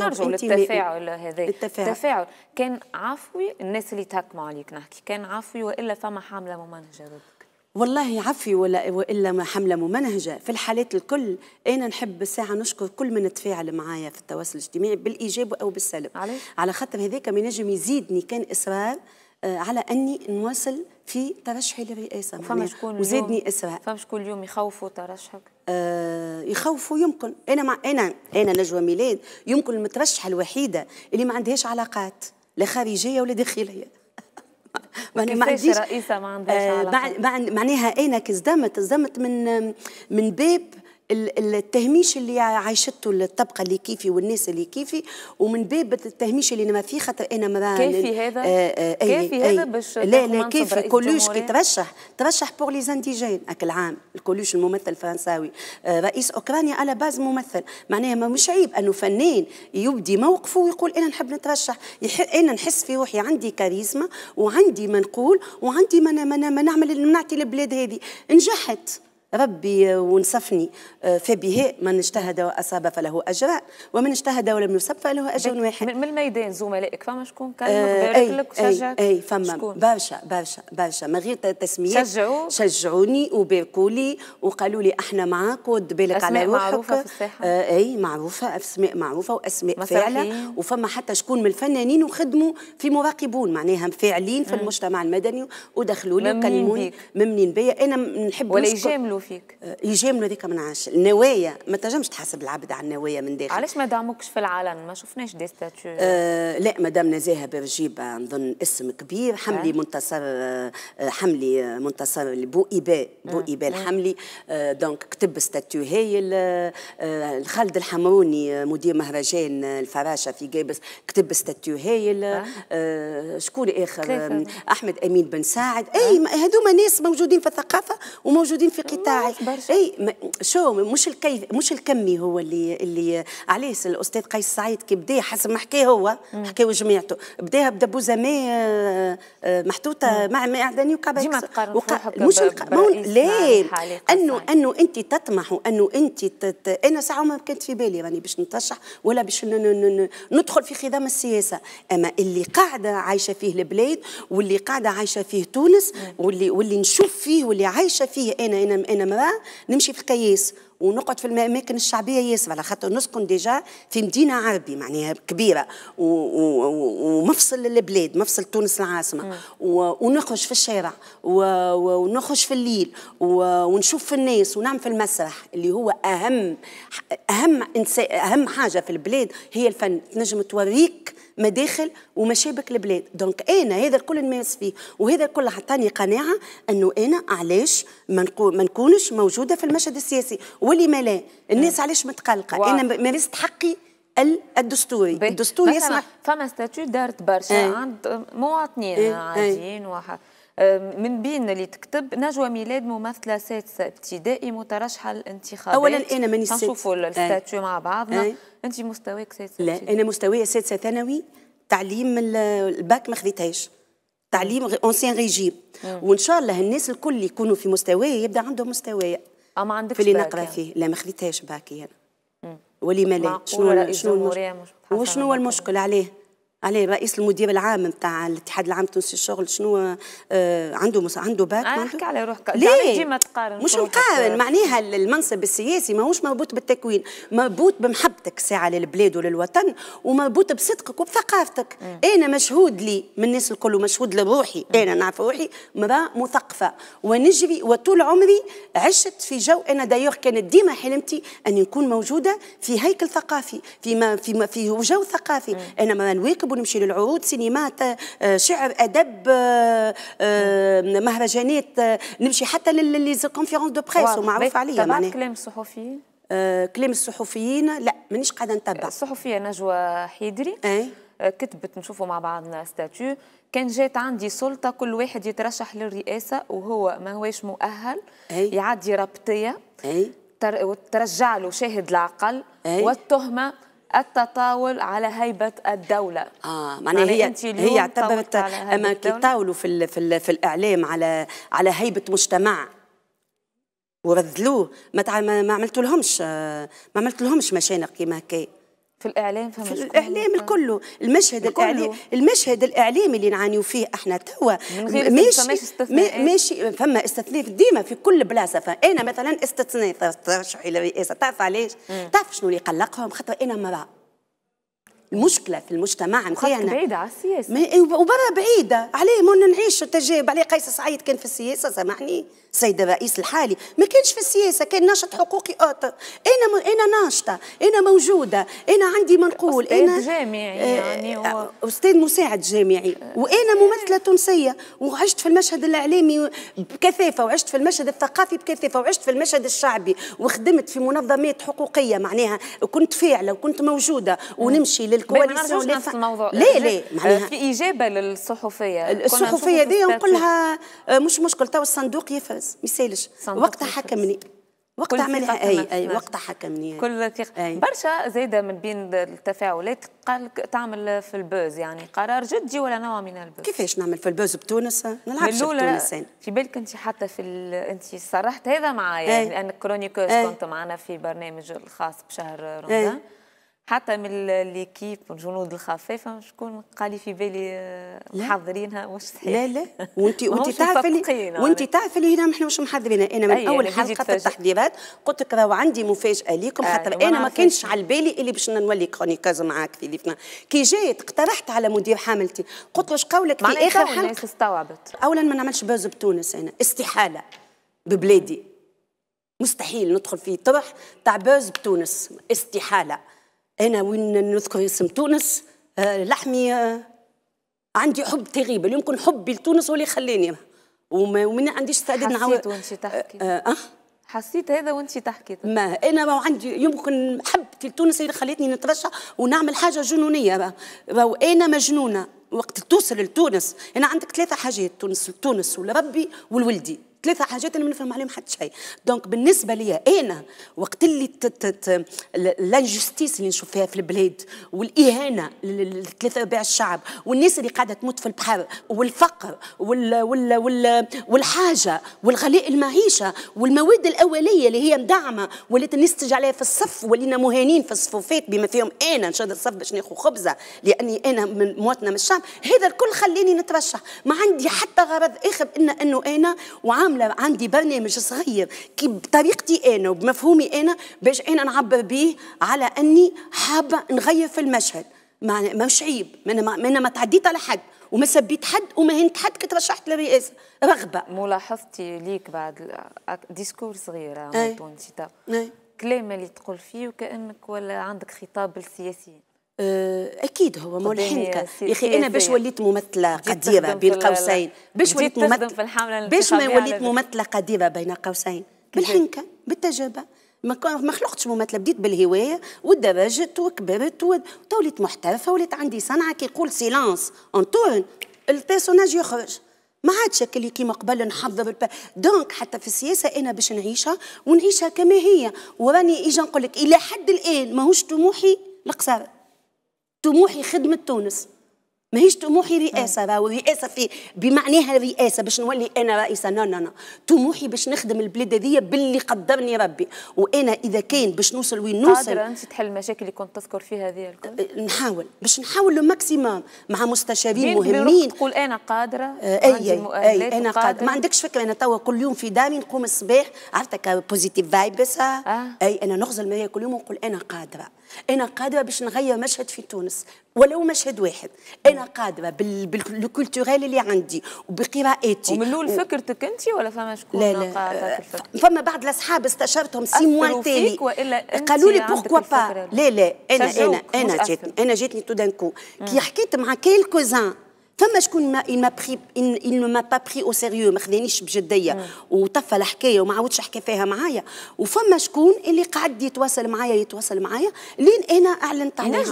نرجع للتفاعل هذا التفاعل. التفاعل كان عفوي الناس اللي تهكموا عليك نحكي كان عفوي والا فما حمله ممنهجه ضدك والله عفوي ولا والا حمله ممنهجه في الحالات الكل انا نحب الساعه نشكر كل من تفاعل معايا في التواصل الاجتماعي بالايجاب او بالسلب علي, على خاطر هذاك ما ينجم يزيدني كان اصرار آه، على اني نواصل في ترشحي للرئاسه فما شكون وزادني اصرار فما شكون اليوم يخوفوا ترشحك آه، يخوفوا يمكن انا مع انا انا نجوى ميلاد يمكن المترشحه الوحيده اللي ما عندهاش علاقات لا خارجيه ولا داخليه معناها ما عنديش رئيسه ما عندهاش آه، علاقات معناها انا كزدمت زدمت من من باب التهميش اللي عايشته الطبقه اللي كيفي والناس اللي كيفي ومن باب التهميش اللي ما فيه خاطر انا ما كافي هذا آه آه كافي هذا باش لا لا كافي كولوش كي ترشح ترشح بور لي زانديجين اكل عام الكولوش الممثل الفرنساوي آه رئيس اوكرانيا على باز ممثل معناها ما مش عيب انه فنان يبدي موقفه ويقول انا نحب نترشح انا نحس في روحي عندي كاريزما وعندي ما نقول وعندي ما نعمل نعطي البلاد هذه نجحت ربي آه، ونصفني آه، فبه من اجتهد واصاب فله اجر ومن اجتهد ولم يصب فله اجر واحد من الميدان زملائك فما شكون كلمك آه، بارك لك وشجعك اي فما برشا برشا برشا من غير تسميات شجعوا شجعوني وباركوا لي وقالوا لي احنا معاك ود بالك على روحك معروفه في الساحه اي معروفه اسماء معروفه واسماء فعلا وفما حتى شكون من الفنانين وخدموا في مراقبون معناها فاعلين في المجتمع المدني ودخلوا لي وكلموني ممنين بيا انا نحب ولا يجاملوا يعملوا فيك أه، يجاملوا هذيك ما نعرفش النوايا ما تنجمش تحاسب العبد على النوايا من داخل علاش ما دعموكش في العلن ما شفناش دي ستاتيو آه لا مدام نزاهه برجيبه نظن اسم كبير حملي أه؟ منتصر أه، حملي أه، منتصر بو بوئيبه الحملي آه دونك كتب ستاتيو هايل آه خالد الحمروني مدير مهرجان الفراشه في جابس كتب ستاتيو هايل أه؟ آه شكون اخر احمد امين بن ساعد اي هذوما ناس موجودين في الثقافه وموجودين في قطاع تاعي اي شو مش الكيف مش الكمي هو اللي اللي علاش الاستاذ قيس سعيد كي بدا حسب ما حكى هو حكى وجميعته بداها بدبوزه آه، ماء آه، محطوطه مع ما عدني وكعبه مش تقارن مش لا انه انه انت تطمح وانه انت تت... انا ساعه ما كانت في بالي راني يعني باش نترشح ولا باش ندخل في خدام السياسه اما اللي قاعده عايشه فيه البلاد واللي قاعده عايشه فيه تونس واللي واللي نشوف فيه واللي عايشه فيه انا انا بينما ما نمشي في الكيس ونقعد في الاماكن الشعبيه ياسر على خاطر نسكن ديجا في مدينه عربي معناها كبيره ومفصل البلاد مفصل تونس العاصمه ونخرج في الشارع ونخرج في الليل ونشوف في الناس ونعمل في المسرح اللي هو اهم اهم اهم حاجه في البلاد هي الفن تنجم توريك مداخل ومشابك البلاد دونك انا هذا الكل نمارس فيه وهذا الكل عطاني قناعه انه انا علاش ما نكونش موجوده في المشهد السياسي واللي ما لا الناس علاش متقلقه واو. انا مارست حقي الدستوري الدستور يسمح فما ستاتيو دارت برشا إيه. عند مواطنين إيه، إيه. عاديين واحد من بين اللي تكتب نجوى ميلاد ممثله سادسه ابتدائي مترشحه للانتخابات اولا انا سادسه نشوفوا الستاتيو مع بعضنا أي. انت مستواك سادسه لا انا مستواي سادسه ثانوي تعليم الباك ما خذيتهاش تعليم اونسيان ريجيم وان شاء الله الناس الكل يكونوا في مستواي يبدا عندهم مستواي اما عندك في اللي نقرا يعني. فيه لا ما خذيتهاش باكي انا ولما لا شنو شنو وشنو هو المشكل عليه عليه رئيس المدير العام نتاع الاتحاد العام التونسي للشغل شنو آه عنده عنده باك آه احكي على روحك ليه ديما تقارن مش نقارن معناها المنصب السياسي ماهوش مربوط بالتكوين مربوط بمحبتك ساعه للبلاد وللوطن ومربوط بصدقك وبثقافتك م. انا مشهود لي من الناس الكل ومشهود لروحي انا نعرف روحي مراه مثقفه ونجري وطول عمري عشت في جو انا دايوغ كانت ديما حلمتي اني نكون موجوده في هيكل ثقافي في ما في ما في جو ثقافي م. انا مراه نواكب ونمشي للعروض سينما آه، شعر ادب آه، آه، مهرجانات نمشي حتى للي كونفيرونس دو بريس ومعروف عليها معناها كلام الصحفيين كلام الصحفيين لا مانيش قاعده نتبع الصحفيه نجوى حيدري أي؟ كتبت نشوفوا مع بعضنا ستاتيو كان جات عندي سلطه كل واحد يترشح للرئاسه وهو ما هوش مؤهل أي؟ يعدي رابطيه ترجع له شاهد العقل أي؟ والتهمه التطاول على هيبه الدوله اه معناها يعني هي هي اعتبرت اما كيطاولوا في, الـ في الـ في الاعلام على على هيبه مجتمع ورذلوه ما ما عملت لهمش آه، ما عملت لهمش مشانق كيما هكا في الاعلام في الاعلام الكل المشهد الاعلامي المشهد الاعلامي اللي نعانيو فيه احنا توا ماشي ماشي فما استثناء ديما في كل بلاصه فانا مثلا استثناء ترشحي طيب، طيب، للرئاسه تعرف علاش تعرف شنو اللي قلقهم خاطر انا مرأة المشكله في المجتمع نتاعنا بعيده على السياسه إيه، وبرا بعيده عليه من نعيش تجارب عليه قيس سعيد كان في السياسه سامحني السيد الرئيس الحالي ما كانش في السياسه كان ناشط حقوقي اخر انا م... انا ناشطه انا موجوده انا عندي ما نقول انا جامعي آه، يعني و... آه، استاذ مساعد جامعي وانا ممثله تونسيه وعشت في المشهد الاعلامي بكثافه وعشت في المشهد الثقافي بكثافه وعشت في المشهد الشعبي وخدمت في منظمات حقوقيه معناها كنت فاعله وكنت موجوده ونمشي للكواليسيون ما نفس الموضوع ليه ليه في اجابه للصحفيه الصحفيه دي نقول لها آه، مش مشكل تو الصندوق يفاز ما يسالش وقتها حكمني وقت عملها اي اي وقت حكمني كل ثقه برشا زاده من بين التفاعلات قال تعمل في البوز يعني قرار جدي ولا نوع من البوز كيفاش نعمل في البوز بتونس نلعبش بتونس في بالك انت حتى في انت صرحت هذا معايا لان كرونيكوز كنت معنا في برنامج الخاص بشهر رمضان أي. حتى من ليكيب الجنود الخفافه شكون قال لي في بالي آه، محضرينها مش صحيح لا لا وانت وانت تعرفي وانت تعرفي اللي هنا احنا مش محضرينها انا من اول حلقه في التحضيرات قلت لك راهو عندي مفاجاه ليكم خاطر انا, أنا ما كانش على بالي اللي باش نولي كرونيكاز معاك في ليفنا كي جيت اقترحت على مدير حاملتي قلت له قولك في اخر حلقه الناس استوعبت اولا ما نعملش بوز بتونس انا استحاله ببلادي مستحيل ندخل في طرح تاع بوز بتونس استحاله انا وين نذكر اسم تونس آه، لحمي آه، عندي حب تغيب يمكن حبي لتونس هو اللي خلاني وما عنديش استعداد نعاود حسيت وانت آه، تحكي أه؟ حسيت هذا وانت تحكي ما انا ما عندي يمكن حبتي لتونس اللي خلتني نترشح ونعمل حاجه جنونيه وانا مجنونه وقت توصل لتونس انا عندك ثلاثه حاجات تونس تونس ولربي ولولدي ثلاثه حاجات انا ما نفهم عليهم حتى شيء دونك بالنسبه لي انا وقت اللي لانجستيس اللي نشوف فيها في البلاد والاهانه لثلاثه ارباع الشعب والناس اللي قاعده تموت في البحر والفقر وال وال وال والحاجه والغلاء المعيشه والمواد الاوليه اللي هي مدعمه ولات الناس تجي عليها في الصف ولينا مهانين في الصفوفات بما فيهم انا نشد الصف باش ناخذ خبزه لاني انا من مواطنه من الشعب هذا الكل خلاني نترشح ما عندي حتى غرض اخر ان انه انا وعامل عامله عندي برنامج صغير كي بطريقتي انا وبمفهومي انا باش انا نعبر به على اني حابه نغير في المشهد ما مش عيب ما انا ما, أنا ما تعديت على حد وما سبيت حد وما هنت حد كي ترشحت للرئاسه رغبه ملاحظتي ليك بعد ديسكور صغيره مونتون كلام اللي تقول فيه وكانك ولا عندك خطاب للسياسيين آه، اكيد هو ملحن يا اخي انا باش وليت ممثله قديره بين قوسين باش وليت ممثله باش ما وليت ممثله قديره بين قوسين بالحنكه بالتجربه ما ما خلقتش ممثله بديت بالهوايه ودرجت وكبرت وتوليت وليت محترفه وليت عندي صنعه كيقول سيلانس اون تورن البيرسوناج يخرج ما عادش اللي كيما قبل نحضر الب... دونك حتى في السياسه انا باش نعيشها ونعيشها كما هي وراني اجا نقول لك الى حد الان ماهوش طموحي القصار طموحي خدمة تونس ماهيش طموحي رئاسه راهو رئاسه في بمعناها الرئاسه باش نولي انا رئيسه نو نو نو طموحي باش نخدم البلاد هذيا باللي قدرني ربي وانا اذا كان باش نوصل وين نوصل قادره انت تحل المشاكل اللي كنت تذكر فيها هذه الكل أه، أه، نحاول باش نحاول لو ماكسيموم مع مستشارين مهمين تقول انا قادره أه، اي اي انا قادره ما عندكش فكره انا توا كل يوم في داري نقوم الصباح عرفتك بوزيتيف فايبس آه. اي انا نغزل معايا كل يوم ونقول انا قادره انا قادره باش نغير مشهد في تونس ولو مشهد واحد انا قادره بالكولتوريل اللي عندي وبقراءاتي ومن الاول فكرتك انت ولا فما شكون لا لا آه، فما بعض الاصحاب استشرتهم سي موان تالي قالوا لي بوركوا با لا لا انا انا انا جاتني انا جاتني تو دان كو كي حكيت مع كيلكوزان فما شكون ما ما بري ان ما با بري او سيريو ما خذانيش بجديه وطفى الحكايه وما عاودش حكى فيها معايا وفما شكون اللي قعد يتواصل معايا يتواصل معايا لين انا اعلنت عليه